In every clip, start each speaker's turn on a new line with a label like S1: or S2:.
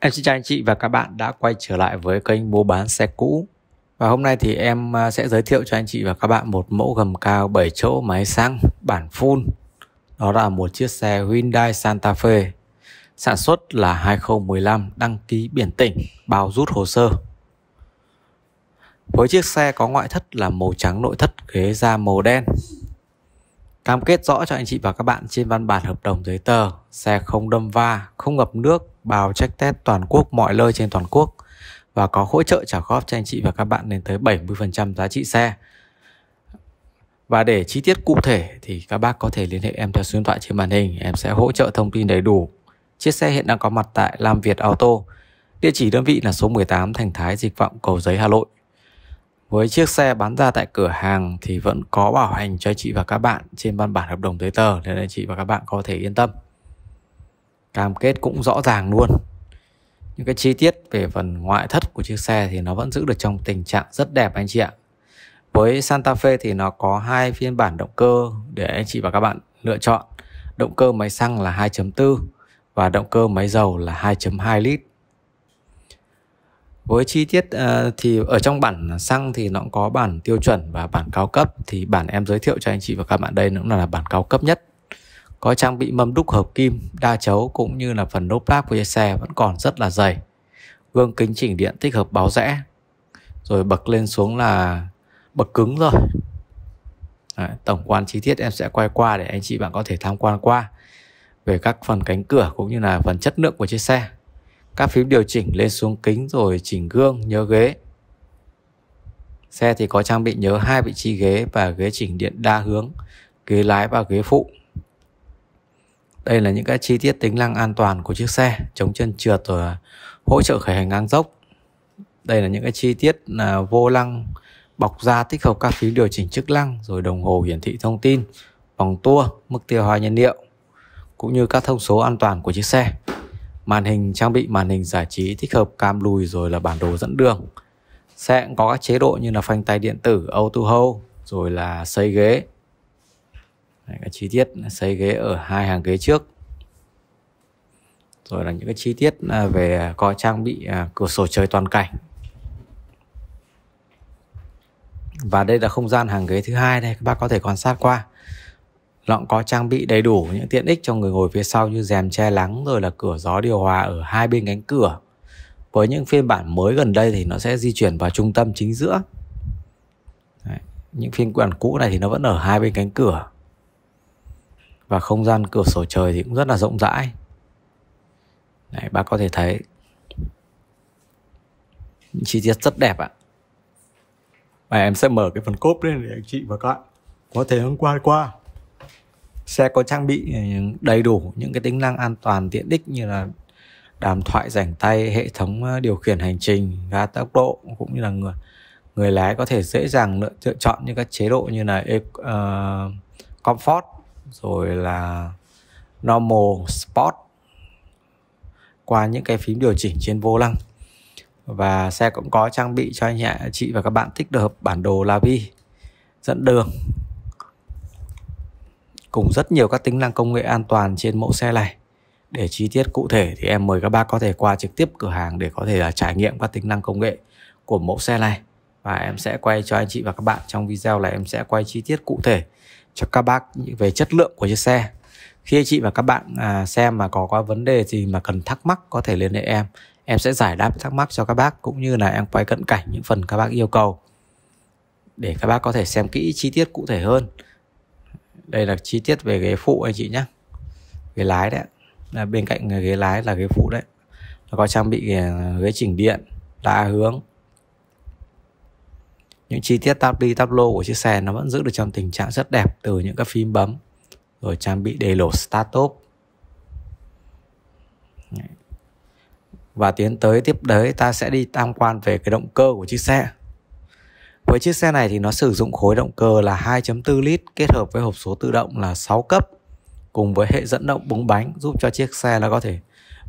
S1: Em xin chào anh chị và các bạn đã quay trở lại với kênh mua bán xe cũ Và hôm nay thì em à, sẽ giới thiệu cho anh chị và các bạn một mẫu gầm cao 7 chỗ máy xăng bản full Đó là một chiếc xe Hyundai Santa Fe Sản xuất là 2015 đăng ký biển tỉnh bao rút hồ sơ Với chiếc xe có ngoại thất là màu trắng nội thất ghế da màu đen Cam kết rõ cho anh chị và các bạn trên văn bản hợp đồng giấy tờ, xe không đâm va, không ngập nước, bào check test toàn quốc mọi nơi trên toàn quốc và có hỗ trợ trả góp cho anh chị và các bạn lên tới 70% giá trị xe. Và để chi tiết cụ thể thì các bác có thể liên hệ em theo số điện thoại trên màn hình, em sẽ hỗ trợ thông tin đầy đủ. Chiếc xe hiện đang có mặt tại Lam Việt Auto. Địa chỉ đơn vị là số 18 Thành Thái Dịch Vọng Cầu Giấy Hà Nội. Với chiếc xe bán ra tại cửa hàng thì vẫn có bảo hành cho chị và các bạn trên văn bản hợp đồng giấy tờ nên chị và các bạn có thể yên tâm. Cam kết cũng rõ ràng luôn. Những cái chi tiết về phần ngoại thất của chiếc xe thì nó vẫn giữ được trong tình trạng rất đẹp anh chị ạ. Với Santa Fe thì nó có hai phiên bản động cơ để anh chị và các bạn lựa chọn. Động cơ máy xăng là 2.4 và động cơ máy dầu là 2.2 lít với chi tiết uh, thì ở trong bản xăng thì nó cũng có bản tiêu chuẩn và bản cao cấp thì bản em giới thiệu cho anh chị và các bạn đây cũng là bản cao cấp nhất có trang bị mâm đúc hợp kim đa chấu cũng như là phần lốp lát của chiếc xe vẫn còn rất là dày gương kính chỉnh điện tích hợp báo rẽ rồi bậc lên xuống là bậc cứng rồi Đấy, tổng quan chi tiết em sẽ quay qua để anh chị bạn có thể tham quan qua về các phần cánh cửa cũng như là phần chất lượng của chiếc xe các phím điều chỉnh lên xuống kính rồi chỉnh gương, nhớ ghế. Xe thì có trang bị nhớ hai vị trí ghế và ghế chỉnh điện đa hướng, ghế lái và ghế phụ. Đây là những cái chi tiết tính năng an toàn của chiếc xe, chống chân trượt rồi hỗ trợ khởi hành ngang dốc. Đây là những cái chi tiết là vô lăng bọc da tích hợp các phím điều chỉnh chức năng rồi đồng hồ hiển thị thông tin, vòng tua, mức tiêu hóa nhiên liệu cũng như các thông số an toàn của chiếc xe màn hình trang bị màn hình giải trí thích hợp cam lùi rồi là bản đồ dẫn đường sẽ cũng có các chế độ như là phanh tay điện tử auto hold rồi là xây ghế Đấy, cái chi tiết xây ghế ở hai hàng ghế trước rồi là những cái chi tiết à, về có trang bị à, cửa sổ trời toàn cảnh và đây là không gian hàng ghế thứ hai đây các bác có thể quan sát qua nó cũng có trang bị đầy đủ những tiện ích cho người ngồi phía sau như rèm che lắng rồi là cửa gió điều hòa ở hai bên cánh cửa. Với những phiên bản mới gần đây thì nó sẽ di chuyển vào trung tâm chính giữa. Đấy. Những phiên bản cũ này thì nó vẫn ở hai bên cánh cửa. Và không gian cửa sổ trời thì cũng rất là rộng rãi. Đấy, bác có thể thấy những chi tiết rất đẹp ạ. Và em sẽ mở cái phần cốp lên để anh chị và các bạn có thể hướng qua qua xe có trang bị ừ, đầy đủ những cái tính năng an toàn tiện ích như là đàm thoại rảnh tay hệ thống ờ, điều khiển hành trình ga tốc độ cũng như là người người lái có thể dễ dàng lựa, chọn những các chế độ như là uh, comfort rồi là normal sport qua những cái phím điều chỉnh trên vô lăng và xe cũng có trang bị cho anh chị và các bạn tích hợp bản đồ Lavi dẫn đường cùng rất nhiều các tính năng công nghệ an toàn trên mẫu xe này. Để chi tiết cụ thể thì em mời các bác có thể qua trực tiếp cửa hàng để có thể là trải nghiệm các tính năng công nghệ của mẫu xe này. Và em sẽ quay cho anh chị và các bạn trong video này em sẽ quay chi tiết cụ thể cho các bác về chất lượng của chiếc xe. Khi anh chị và các bạn à, xem mà có có vấn đề gì mà cần thắc mắc có thể liên hệ em. Em sẽ giải đáp thắc mắc cho các bác cũng như là em quay cận cảnh những phần các bác yêu cầu để các bác có thể xem kỹ chi tiết cụ thể hơn đây là chi tiết về ghế phụ anh chị nhé ghế lái đấy là bên cạnh ghế lái là ghế phụ đấy nó có trang bị à, ghế, chỉnh điện đa hướng những chi tiết táp đi táp lô của chiếc xe nó vẫn giữ được trong tình trạng rất đẹp từ những các phím bấm rồi trang bị đầy lỗ start top và tiến tới tiếp đấy ta sẽ đi tham quan về cái động cơ của chiếc xe với chiếc xe này thì nó sử dụng khối động cơ là 2.4 lít kết hợp với hộp số tự động là 6 cấp cùng với hệ dẫn động búng bánh giúp cho chiếc xe nó có thể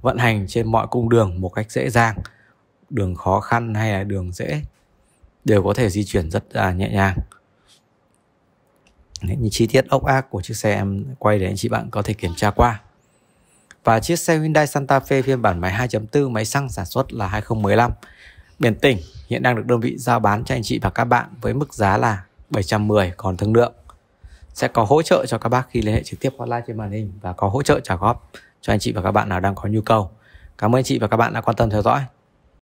S1: vận hành trên mọi cung đường một cách dễ dàng. Đường khó khăn hay là đường dễ đều có thể di chuyển rất là nhẹ nhàng. Những chi tiết ốc ác của chiếc xe em quay để anh chị bạn có thể kiểm tra qua. Và chiếc xe Hyundai Santa Fe phiên bản máy 2.4 máy xăng sản xuất là 2015 Biển tỉnh hiện đang được đơn vị giao bán cho anh chị và các bạn với mức giá là 710 còn thương lượng. Sẽ có hỗ trợ cho các bác khi liên hệ trực tiếp hotline trên màn hình và có hỗ trợ trả góp cho anh chị và các bạn nào đang có nhu cầu. Cảm ơn anh chị và các bạn đã quan tâm theo dõi.